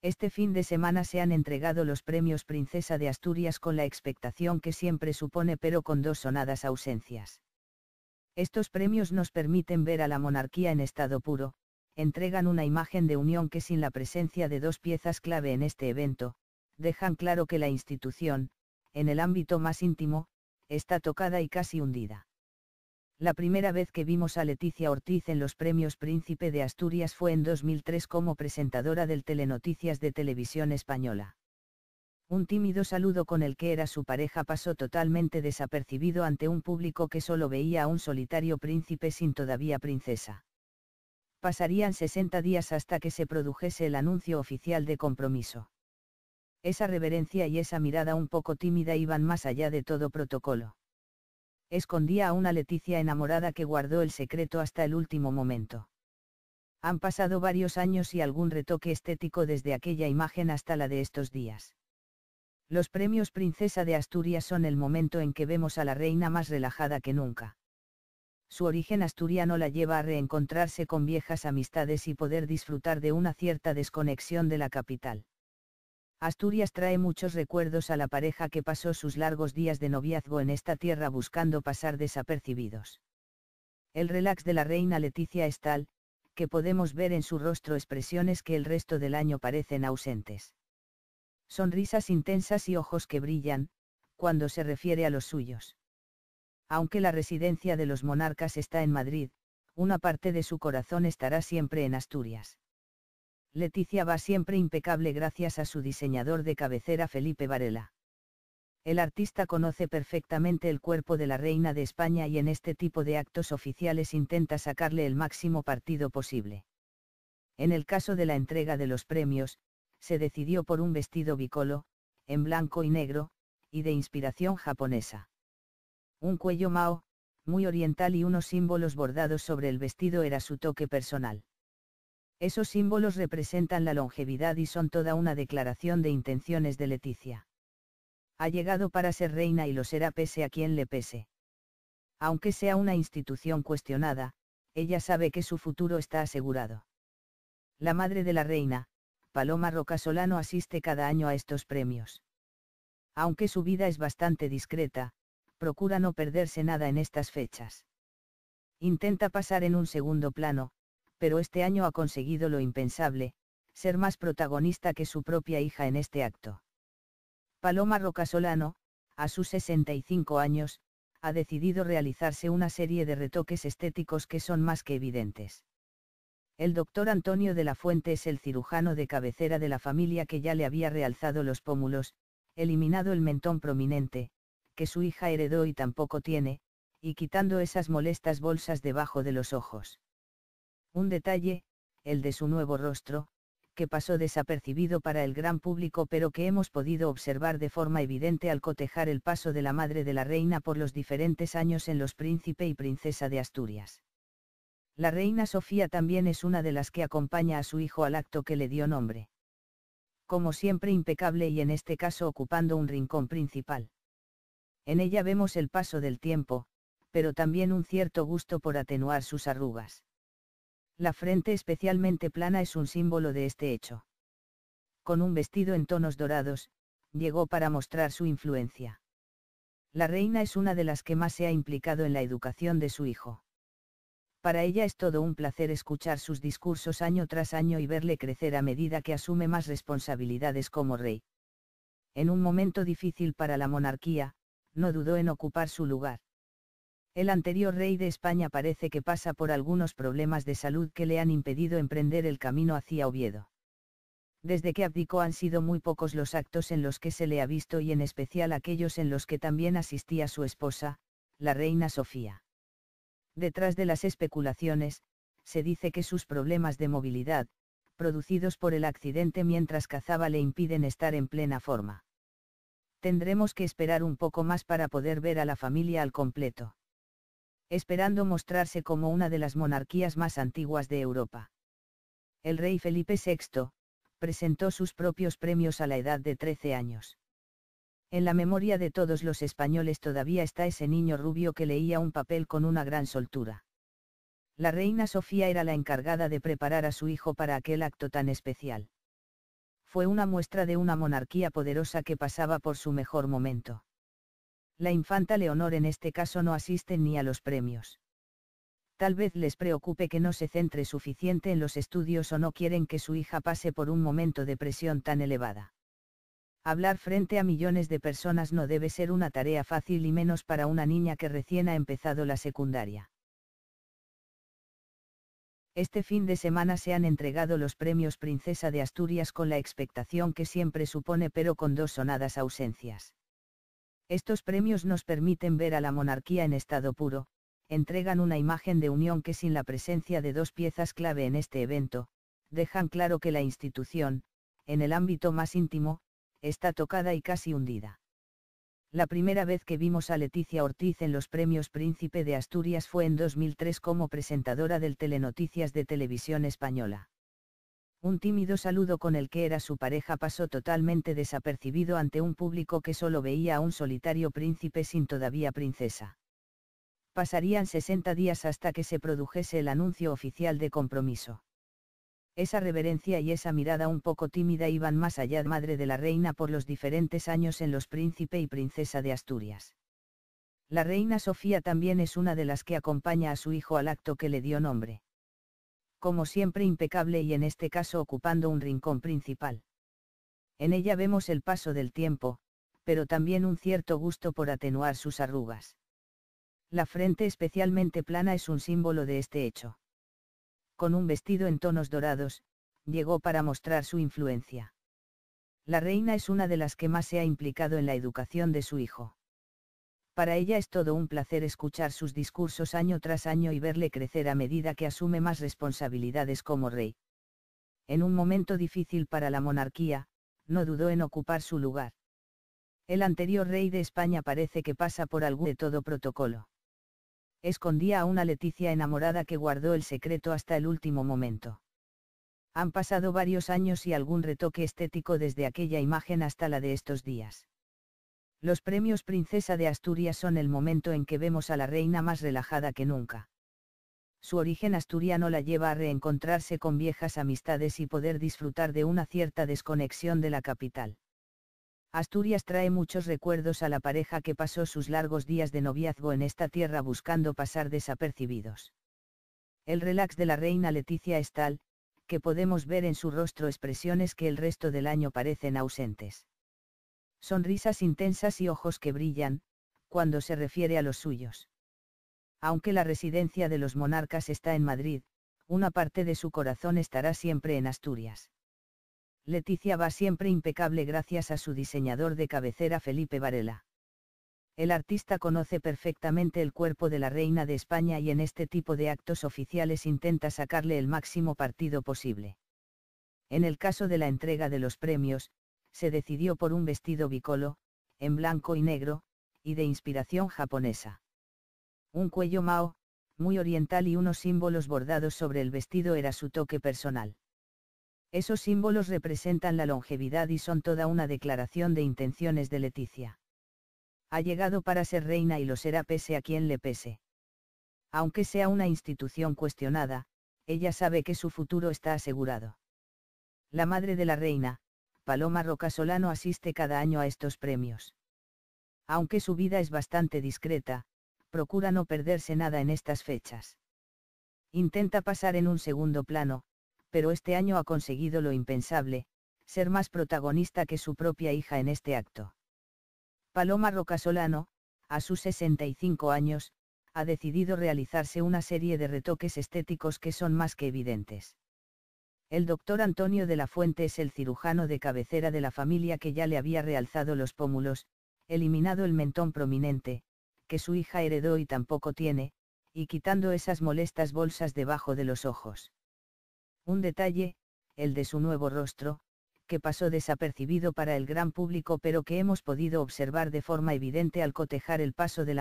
Este fin de semana se han entregado los premios Princesa de Asturias con la expectación que siempre supone pero con dos sonadas ausencias. Estos premios nos permiten ver a la monarquía en estado puro, entregan una imagen de unión que sin la presencia de dos piezas clave en este evento, dejan claro que la institución, en el ámbito más íntimo, está tocada y casi hundida. La primera vez que vimos a Leticia Ortiz en los premios Príncipe de Asturias fue en 2003 como presentadora del Telenoticias de Televisión Española. Un tímido saludo con el que era su pareja pasó totalmente desapercibido ante un público que solo veía a un solitario príncipe sin todavía princesa. Pasarían 60 días hasta que se produjese el anuncio oficial de compromiso. Esa reverencia y esa mirada un poco tímida iban más allá de todo protocolo escondía a una Leticia enamorada que guardó el secreto hasta el último momento. Han pasado varios años y algún retoque estético desde aquella imagen hasta la de estos días. Los premios Princesa de Asturias son el momento en que vemos a la reina más relajada que nunca. Su origen asturiano la lleva a reencontrarse con viejas amistades y poder disfrutar de una cierta desconexión de la capital. Asturias trae muchos recuerdos a la pareja que pasó sus largos días de noviazgo en esta tierra buscando pasar desapercibidos. El relax de la reina Leticia es tal, que podemos ver en su rostro expresiones que el resto del año parecen ausentes. Sonrisas intensas y ojos que brillan, cuando se refiere a los suyos. Aunque la residencia de los monarcas está en Madrid, una parte de su corazón estará siempre en Asturias. Leticia va siempre impecable gracias a su diseñador de cabecera Felipe Varela. El artista conoce perfectamente el cuerpo de la reina de España y en este tipo de actos oficiales intenta sacarle el máximo partido posible. En el caso de la entrega de los premios, se decidió por un vestido bicolo, en blanco y negro, y de inspiración japonesa. Un cuello mao, muy oriental y unos símbolos bordados sobre el vestido era su toque personal. Esos símbolos representan la longevidad y son toda una declaración de intenciones de Leticia. Ha llegado para ser reina y lo será pese a quien le pese. Aunque sea una institución cuestionada, ella sabe que su futuro está asegurado. La madre de la reina, Paloma Rocasolano asiste cada año a estos premios. Aunque su vida es bastante discreta, procura no perderse nada en estas fechas. Intenta pasar en un segundo plano, pero este año ha conseguido lo impensable, ser más protagonista que su propia hija en este acto. Paloma Rocasolano, a sus 65 años, ha decidido realizarse una serie de retoques estéticos que son más que evidentes. El doctor Antonio de la Fuente es el cirujano de cabecera de la familia que ya le había realzado los pómulos, eliminado el mentón prominente, que su hija heredó y tampoco tiene, y quitando esas molestas bolsas debajo de los ojos. Un detalle, el de su nuevo rostro, que pasó desapercibido para el gran público pero que hemos podido observar de forma evidente al cotejar el paso de la madre de la reina por los diferentes años en los príncipe y princesa de Asturias. La reina Sofía también es una de las que acompaña a su hijo al acto que le dio nombre. Como siempre impecable y en este caso ocupando un rincón principal. En ella vemos el paso del tiempo, pero también un cierto gusto por atenuar sus arrugas. La frente especialmente plana es un símbolo de este hecho. Con un vestido en tonos dorados, llegó para mostrar su influencia. La reina es una de las que más se ha implicado en la educación de su hijo. Para ella es todo un placer escuchar sus discursos año tras año y verle crecer a medida que asume más responsabilidades como rey. En un momento difícil para la monarquía, no dudó en ocupar su lugar. El anterior rey de España parece que pasa por algunos problemas de salud que le han impedido emprender el camino hacia Oviedo. Desde que abdicó han sido muy pocos los actos en los que se le ha visto y en especial aquellos en los que también asistía su esposa, la reina Sofía. Detrás de las especulaciones, se dice que sus problemas de movilidad, producidos por el accidente mientras cazaba le impiden estar en plena forma. Tendremos que esperar un poco más para poder ver a la familia al completo esperando mostrarse como una de las monarquías más antiguas de Europa. El rey Felipe VI, presentó sus propios premios a la edad de 13 años. En la memoria de todos los españoles todavía está ese niño rubio que leía un papel con una gran soltura. La reina Sofía era la encargada de preparar a su hijo para aquel acto tan especial. Fue una muestra de una monarquía poderosa que pasaba por su mejor momento. La infanta Leonor en este caso no asiste ni a los premios. Tal vez les preocupe que no se centre suficiente en los estudios o no quieren que su hija pase por un momento de presión tan elevada. Hablar frente a millones de personas no debe ser una tarea fácil y menos para una niña que recién ha empezado la secundaria. Este fin de semana se han entregado los premios Princesa de Asturias con la expectación que siempre supone pero con dos sonadas ausencias. Estos premios nos permiten ver a la monarquía en estado puro, entregan una imagen de unión que sin la presencia de dos piezas clave en este evento, dejan claro que la institución, en el ámbito más íntimo, está tocada y casi hundida. La primera vez que vimos a Leticia Ortiz en los premios Príncipe de Asturias fue en 2003 como presentadora del Telenoticias de Televisión Española un tímido saludo con el que era su pareja pasó totalmente desapercibido ante un público que solo veía a un solitario príncipe sin todavía princesa. Pasarían 60 días hasta que se produjese el anuncio oficial de compromiso. Esa reverencia y esa mirada un poco tímida iban más allá madre de la reina por los diferentes años en los príncipe y princesa de Asturias. La reina Sofía también es una de las que acompaña a su hijo al acto que le dio nombre como siempre impecable y en este caso ocupando un rincón principal. En ella vemos el paso del tiempo, pero también un cierto gusto por atenuar sus arrugas. La frente especialmente plana es un símbolo de este hecho. Con un vestido en tonos dorados, llegó para mostrar su influencia. La reina es una de las que más se ha implicado en la educación de su hijo. Para ella es todo un placer escuchar sus discursos año tras año y verle crecer a medida que asume más responsabilidades como rey. En un momento difícil para la monarquía, no dudó en ocupar su lugar. El anterior rey de España parece que pasa por algún de todo protocolo. Escondía a una Leticia enamorada que guardó el secreto hasta el último momento. Han pasado varios años y algún retoque estético desde aquella imagen hasta la de estos días. Los premios Princesa de Asturias son el momento en que vemos a la reina más relajada que nunca. Su origen asturiano la lleva a reencontrarse con viejas amistades y poder disfrutar de una cierta desconexión de la capital. Asturias trae muchos recuerdos a la pareja que pasó sus largos días de noviazgo en esta tierra buscando pasar desapercibidos. El relax de la reina Leticia es tal, que podemos ver en su rostro expresiones que el resto del año parecen ausentes sonrisas intensas y ojos que brillan, cuando se refiere a los suyos. Aunque la residencia de los monarcas está en Madrid, una parte de su corazón estará siempre en Asturias. Leticia va siempre impecable gracias a su diseñador de cabecera Felipe Varela. El artista conoce perfectamente el cuerpo de la reina de España y en este tipo de actos oficiales intenta sacarle el máximo partido posible. En el caso de la entrega de los premios, se decidió por un vestido bicolo, en blanco y negro, y de inspiración japonesa. Un cuello mao, muy oriental y unos símbolos bordados sobre el vestido era su toque personal. Esos símbolos representan la longevidad y son toda una declaración de intenciones de Leticia. Ha llegado para ser reina y lo será pese a quien le pese. Aunque sea una institución cuestionada, ella sabe que su futuro está asegurado. La madre de la reina, Paloma Rocasolano asiste cada año a estos premios. Aunque su vida es bastante discreta, procura no perderse nada en estas fechas. Intenta pasar en un segundo plano, pero este año ha conseguido lo impensable, ser más protagonista que su propia hija en este acto. Paloma Rocasolano, a sus 65 años, ha decidido realizarse una serie de retoques estéticos que son más que evidentes. El doctor Antonio de la Fuente es el cirujano de cabecera de la familia que ya le había realzado los pómulos, eliminado el mentón prominente, que su hija heredó y tampoco tiene, y quitando esas molestas bolsas debajo de los ojos. Un detalle, el de su nuevo rostro, que pasó desapercibido para el gran público pero que hemos podido observar de forma evidente al cotejar el paso de la